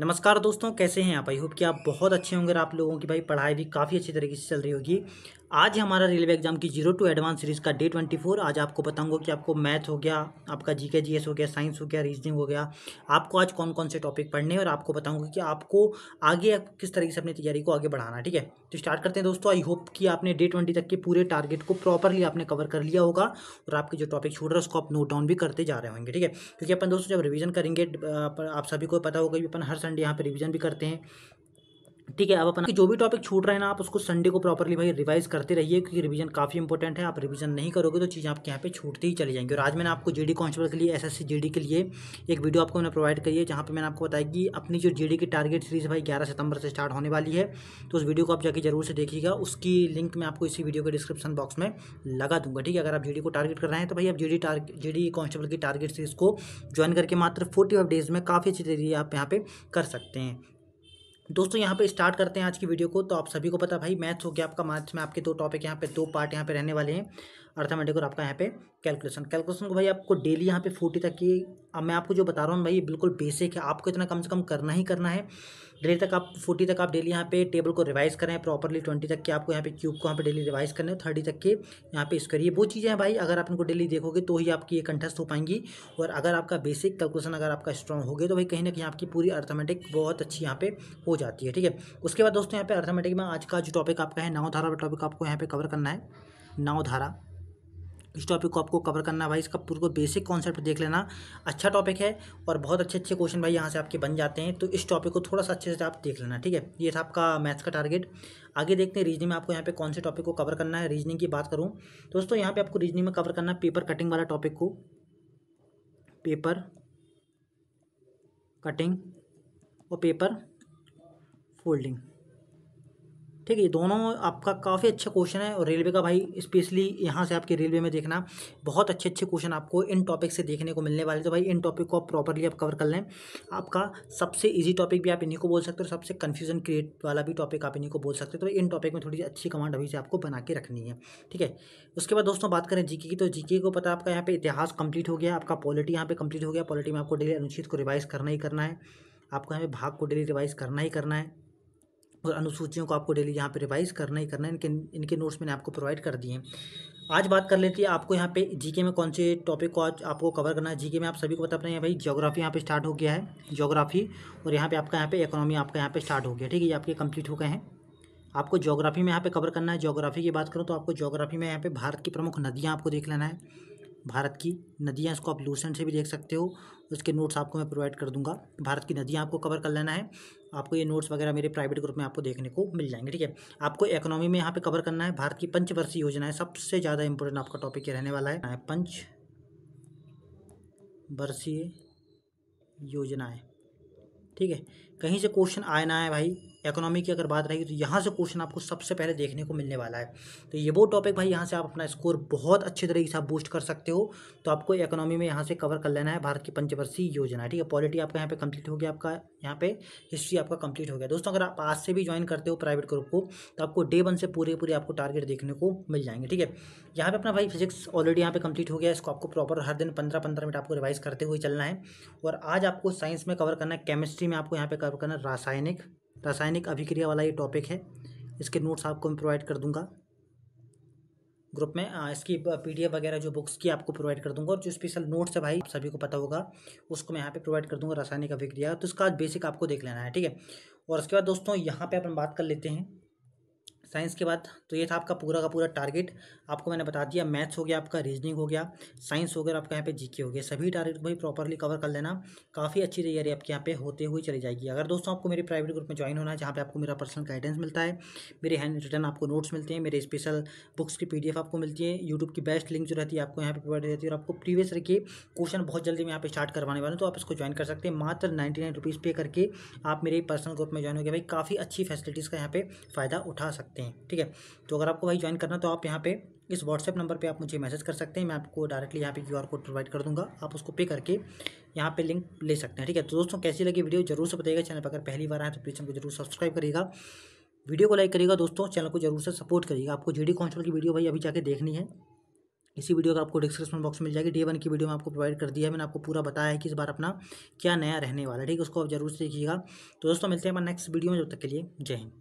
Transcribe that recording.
नमस्कार दोस्तों कैसे हैं आप आई होप कि आप बहुत अच्छे होंगे आप लोगों की भाई पढ़ाई भी काफ़ी अच्छी तरीके से चल रही होगी आज हमारा रेलवे एग्जाम की जीरो टू एडवांस सीरीज का डे ट्वेंटी फोर आज आपको बताऊंगा कि आपको मैथ हो गया आपका जीके जीएस हो गया साइंस हो गया रीजनिंग हो गया आपको आज कौन कौन से टॉपिक पढ़ने हैं और आपको बताऊंगा कि आपको आगे किस तरीके से अपनी तैयारी को आगे बढ़ाना ठीक है तो स्टार्ट करते हैं दोस्तों आई होप कि आपने डे ट्वेंटी तक के पूरे टारगेट को प्रॉपरली आपने कवर कर लिया होगा और आपके जो टॉपिक छोड़ रहा है उसको आप नोट डाउन भी करते जा रहे होंगे ठीक है क्योंकि अपन दोस्तों जब रिविजन करेंगे आप सभी को पता होगा कि अपन हर संडे यहाँ पर रिविजन भी करते हैं ठीक है अब अपना जो भी टॉपिक छूट रहे हैं ना आप उसको संडे को प्रॉपरली भाई रिवाइज करते रहिए क्योंकि रिवीजन काफी इंपॉर्टेंट है आप रिवीजन नहीं करोगे तो चीज़ें आपके यहाँ पे छूटती ही चली जाएंगे और आज मैंने आपको डी कॉन्स्टेबल के लिए एस एस के लिए एक वीडियो आपको मैंने प्रोवाइड करी है जहाँ पर मैंने आपको बताया कि अपनी जो जी की टारगेट सीरीज भाई ग्यारह सितंबर से स्टार्ट होने वाली है तो उस वीडियो को आप जाके जरूर से देखिएगा उसकी लिंक मैं आपको इसी वीडियो के डिस्क्रिप्शन बॉक्स में लगा दूंगा ठीक है अगर आप जी को टारगेट कर रहे हैं तो भाई आप डी टारगेट डी कांस्टेबल की टारगेट सीरीज को ज्वाइन करके मात्र फोर्टी डेज में काफ़ी अच्छी तरीके आप यहाँ पर कर सकते हैं दोस्तों यहाँ पे स्टार्ट करते हैं आज की वीडियो को तो आप सभी को पता भाई मैथ्स हो गया आपका मैथ्स में आपके दो टॉपिक यहाँ पे दो पार्ट यहाँ पे रहने वाले हैं अर्थामेटिक और आपका यहाँ पे कैलकुलेशन कैलकुलेशन को भाई आपको डेली यहाँ पे फोर्टी तक की अब मैं आपको जो बता रहा हूँ भाई ये बिल्कुल बेसिक है आपको इतना कम से कम करना ही करना है डेली तक आप फोर्टी तक आप डेली यहाँ पे टेबल को रिवाइज करें प्रॉपरली ट्वेंटी तक के आपको यहाँ पे क्यूब को यहाँ पे डेली रिवाइज करने है थर्टी तक के यहाँ पे इस ये वो चीज़ें हैं भाई अगर आप इनको डेली देखोगे तो ही आपकी ये कंठस्थ हो पाएंगी और अगर आपका बेसिक कैलकुलेशन अगर आपका स्ट्रॉग हो गया तो भाई कहीं ना कहीं आपकी पूरी अर्थमेटिक बहुत अच्छी यहाँ पे हो जाती है ठीक है उसके बाद दोस्तों यहाँ पे अर्थमेटिक में आज का जो टॉपिक आपका है नाव धारा टॉपिक आपको यहाँ पे कवर करना है नाव धारा इस टॉपिक को आपको कवर करना भाई इसका पूरा बेसिक कॉन्सेप्ट देख लेना अच्छा टॉपिक है और बहुत अच्छे अच्छे क्वेश्चन भाई यहाँ से आपके बन जाते हैं तो इस टॉपिक को थोड़ा सा अच्छे से आप देख लेना ठीक है ये था आपका मैथ्स का टारगेट आगे देखते हैं रीजनिंग में आपको यहाँ पे कौन से टॉपिक को कवर करना है रीजनिंग की बात करूँ दोस्तों यहाँ पे आपको रीजनिंग में कवर करना है पेपर कटिंग वाला टॉपिक को पेपर कटिंग और पेपर फोल्डिंग ठीक है ये दोनों आपका काफ़ी अच्छा क्वेश्चन है और रेलवे का भाई स्पेशली यहाँ से आपके रेलवे में देखना बहुत अच्छे अच्छे क्वेश्चन आपको इन टॉपिक से देखने को मिलने वाले तो भाई इन टॉपिक को आप प्रॉपरली आप कवर कर लें आपका सबसे ईजी टॉपिक भी आप इन्हीं को बोल सकते हो सबसे कन्फ्यूजन क्रिएट वाला भी टॉपिक आप इन्हीं को बोल सकते हो तो भाई इन टॉपिक में थोड़ी अच्छी कमांड अभी से आपको बना के रखनी है ठीक है उसके बाद दोस्तों बात करें जीके की तो जीके को पता आपका यहाँ पे इतिहास कंप्लीट हो गया आपका पॉलिटी यहाँ पे कंप्लीट हो गया पॉलिटी में आपको डेली अनुच्छेद को रिवाइज करना ही करना है आपको यहाँ पे भाग को डेली रिवाइज करना ही करना है और अनुसूचियों को आपको डेली यहाँ पे रिवाइज करना ही करना है इनके इनके नोट्स मैंने आपको प्रोवाइड कर दिए हैं आज बात कर लेते हैं आपको यहाँ पे जीके में कौन से टॉपिक को आज आपको कवर करना है जीके में आप सभी को बता रहे हैं भाई जोग्राफी यहाँ पे स्टार्ट हो गया है जोग्राफी और यहाँ पे आपका यहाँ पे इकोनॉमी आपका यहाँ पे स्टार्ट हो गया ठीक है ये आपके कंप्लीट हो गए हैं आपको जोग्राफी में यहाँ पे कवर करना है जोग्राफी की बात करूँ तो आपको जोग्राफी में यहाँ पे भारत की प्रमुख नदियाँ आपको देख लेना है भारत की नदियाँ इसको आप लूसेंट से भी देख सकते हो उसके नोट्स आपको मैं प्रोवाइड कर दूंगा भारत की नदियाँ आपको कवर कर लेना है आपको ये नोट्स वगैरह मेरे प्राइवेट ग्रुप में आपको देखने को मिल जाएंगे ठीक है आपको इकोनॉमी में यहाँ पे कवर करना है भारत की पंचवर्षीय योजना है सबसे ज़्यादा इंपॉर्टेंट आपका टॉपिक ये रहने वाला है पंच वर्षीय योजनाएँ ठीक है कहीं से क्वेश्चन आए ना आए भाई इकोनॉमी की अगर बात रही तो यहाँ से क्वेश्चन आपको सबसे पहले देखने को मिलने वाला है तो ये वो टॉपिक भाई यहाँ से आप अपना स्कोर बहुत अच्छे तरीके से आप बूस्ट कर सकते हो तो आपको इकोनॉमी में यहाँ से कवर कर लेना है भारत की पंचवर्षीय योजना ठीक है पॉलिटी आपका यहाँ पे कंप्लीट हो गया आपका यहाँ पे हिस्ट्री आपका कंप्लीट हो गया दोस्तों अगर आप आज से भी ज्वाइन करते हो प्राइवेट ग्रुप को तो आपको डे वन से पूरे पूरे आपको टारगेट देखने को मिल जाएंगे ठीक है यहाँ पर अपना भाई फिजिक्स ऑलरेडी यहाँ पे कंप्लीट हो गया इसको आपको प्रॉपर हर दिन पंद्रह पंद्रह मिनट आपको रिवाइज करते हुए चलना है और आज आपको साइंस में कवर करना है केमिस्ट्री में आपको यहाँ पे का आपका ना रासायनिक रासायनिक अभिक्रिया वाला ये टॉपिक है इसके नोट्स आपको मैं प्रोवाइड कर दूंगा ग्रुप में आ, इसकी पीडीएफ वगैरह जो बुक्स की आपको प्रोवाइड कर दूंगा और जो स्पेशल नोट्स है भाई सभी को पता होगा उसको मैं यहाँ पे प्रोवाइड कर दूंगा रासायनिक अभिक्रिया तो इसका बेसिक आपको देख लेना है ठीक है और उसके बाद दोस्तों यहाँ पे अपन बात कर लेते हैं साइंस के बाद तो ये था आपका पूरा का पूरा टारगेट आपको मैंने बता दिया मैथ्स हो गया आपका रीजनिंग हो गया साइंस हो गया आपका यहाँ पे जीके हो गया सभी टारगेट को प्रॉपरली कवर कर लेना काफ़ी अच्छी तैयारी आपके यहाँ पे होते हुए चली जाएगी अगर दोस्तों आपको मेरे प्राइवेट ग्रुप में ज्वाइन होना है जहाँ पर आपको मेरा पर्सनल गाइडेंस मिलता है मेरे हैंड रिटर्न आपको नोट्स मिलते हैं मेरे स्पेशल बुक्स की पी आपको मिलती है यूट्यूब की बेस्ट लिंक जो रहती है आपको यहाँ पर प्रोवाइड रहती है और आपको प्रीवियस रखिए क्वेश्चन बहुत जल्दी मैं यहाँ पर स्टार्ट करवाने वाला हूँ तो आप इसको ज्वाइन कर सकते हैं मात्र नाइन्टी पे करके आप मेरे पर्सनल ग्रुप में ज्वाइन हो गया भाई काफ़ी अच्छी फैसिलिटीज़ का यहाँ पर फ़ायदा उठा सकते सकते हैं ठीक है तो अगर आपको भाई ज्वाइन करना तो आप यहाँ पे इस व्हाट्सएप नंबर पे आप मुझे मैसेज कर सकते हैं मैं आपको डायरेक्टली यहाँ पे आर कोड प्रोवाइड कर दूंगा आप उसको पे करके यहाँ पे लिंक ले सकते हैं ठीक है तो दोस्तों कैसी लगी वीडियो जरूर से बताइएगा चैनल पर अगर पहली बार आए तो प्लीज़ हमको जरूर सब्सक्राइब करिएगा वीडियो को लाइक करिएगा दोस्तों चैनल को जरूर से सपोर्ट करिएगा आपको जी डी की वीडियो भाई अभी जाकर देखनी है इसी वीडियो का आपको डिस्क्रिप्शन बॉक्स मिल जाएगी डे वन की वीडियो में आपको प्रोवाइड कर दिया है मैंने आपको पूरा बताया है कि इस बार अपना क्या नया रहने वाला है ठीक है उसको आप जरूर से देखिएगा तो दोस्तों मिलते हैं अपना नेक्स्ट वीडियो में जब तक के लिए जय हिंद